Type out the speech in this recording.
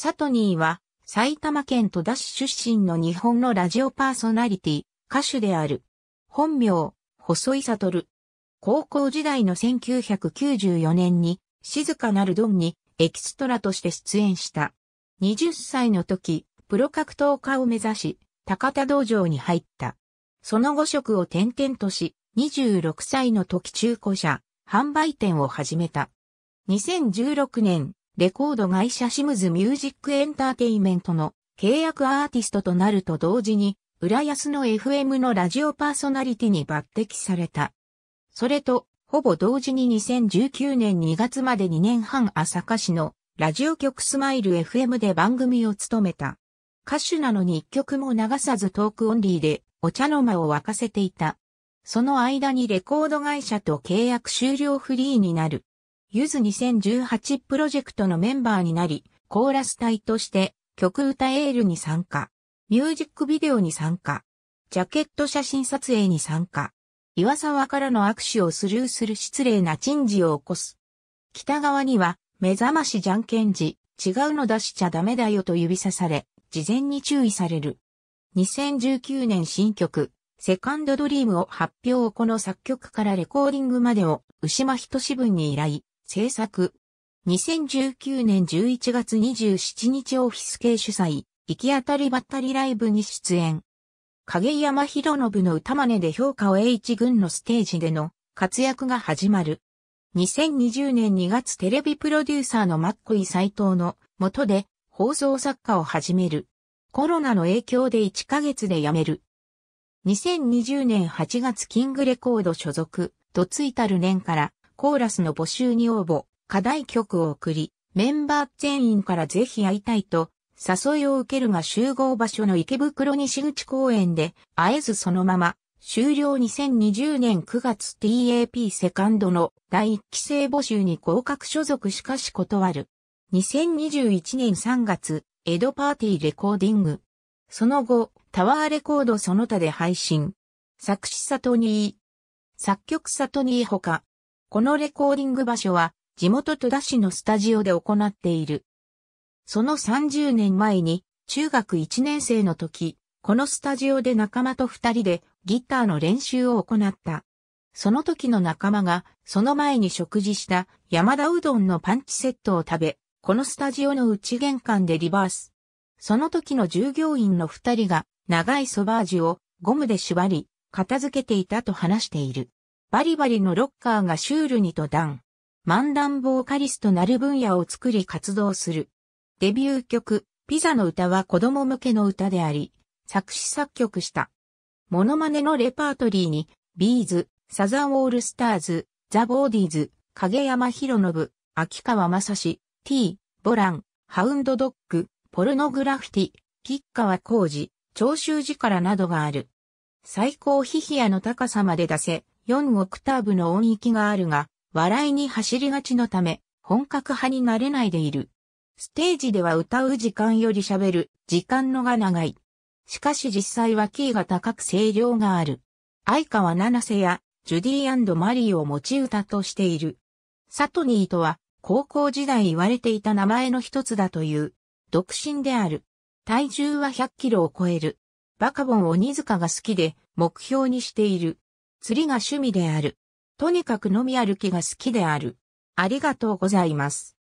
サトニーは埼玉県戸田市出身の日本のラジオパーソナリティ、歌手である。本名、細井悟。高校時代の1994年に、静かなるドンにエキストラとして出演した。20歳の時、プロ格闘家を目指し、高田道場に入った。その後職を転々とし、26歳の時中古車、販売店を始めた。2016年、レコード会社シムズミュージックエンターテイメントの契約アーティストとなると同時に、浦安の FM のラジオパーソナリティに抜擢された。それと、ほぼ同時に2019年2月まで2年半朝霞市のラジオ局スマイル FM で番組を務めた。歌手なのに一曲も流さずトークオンリーでお茶の間を沸かせていた。その間にレコード会社と契約終了フリーになる。ゆず2018プロジェクトのメンバーになり、コーラス隊として曲歌エールに参加、ミュージックビデオに参加、ジャケット写真撮影に参加、岩沢からの握手をスルーする失礼な珍事を起こす。北側には、目覚ましじゃんけん時、違うの出しちゃダメだよと指さされ、事前に注意される。2019年新曲、セカンドドリームを発表この作曲からレコーディングまでを、牛間人志分に依頼。制作。2019年11月27日オフィス系主催、行き当たりばったりライブに出演。影山博信の歌真似で評価を H 軍のステージでの活躍が始まる。2020年2月テレビプロデューサーのマッコイ斎藤の下で放送作家を始める。コロナの影響で1ヶ月で辞める。2020年8月キングレコード所属、ドツイタル年からコーラスの募集に応募、課題曲を送り、メンバー全員からぜひ会いたいと、誘いを受けるが集合場所の池袋西口公園で、会えずそのまま、終了2020年9月 TAP セカンドの第1期生募集に合格所属しかし断る。2021年3月、エドパーティーレコーディング。その後、タワーレコードその他で配信。作詞サトニー。作曲サトニーほか、このレコーディング場所は地元戸田市のスタジオで行っている。その30年前に中学1年生の時、このスタジオで仲間と二人でギターの練習を行った。その時の仲間がその前に食事した山田うどんのパンチセットを食べ、このスタジオの内玄関でリバース。その時の従業員の二人が長いソバージュをゴムで縛り、片付けていたと話している。バリバリのロッカーがシュールにと断。漫談ボーカリストなる分野を作り活動する。デビュー曲、ピザの歌は子供向けの歌であり、作詞作曲した。モノマネのレパートリーに、ビーズ、サザンオールスターズ、ザ・ボーディーズ、影山博信、秋川正史、T、ボラン、ハウンドドッグ、ポルノグラフィティ、吉川浩二、長州寺からなどがある。最高ヒヒアの高さまで出せ、4オクターブの音域があるが、笑いに走りがちのため、本格派になれないでいる。ステージでは歌う時間より喋る時間のが長い。しかし実際はキーが高く声量がある。相川七瀬やジュディマリーを持ち歌としている。サトニーとは高校時代言われていた名前の一つだという。独身である。体重は100キロを超える。バカボン鬼塚が好きで目標にしている。釣りが趣味である。とにかく飲み歩きが好きである。ありがとうございます。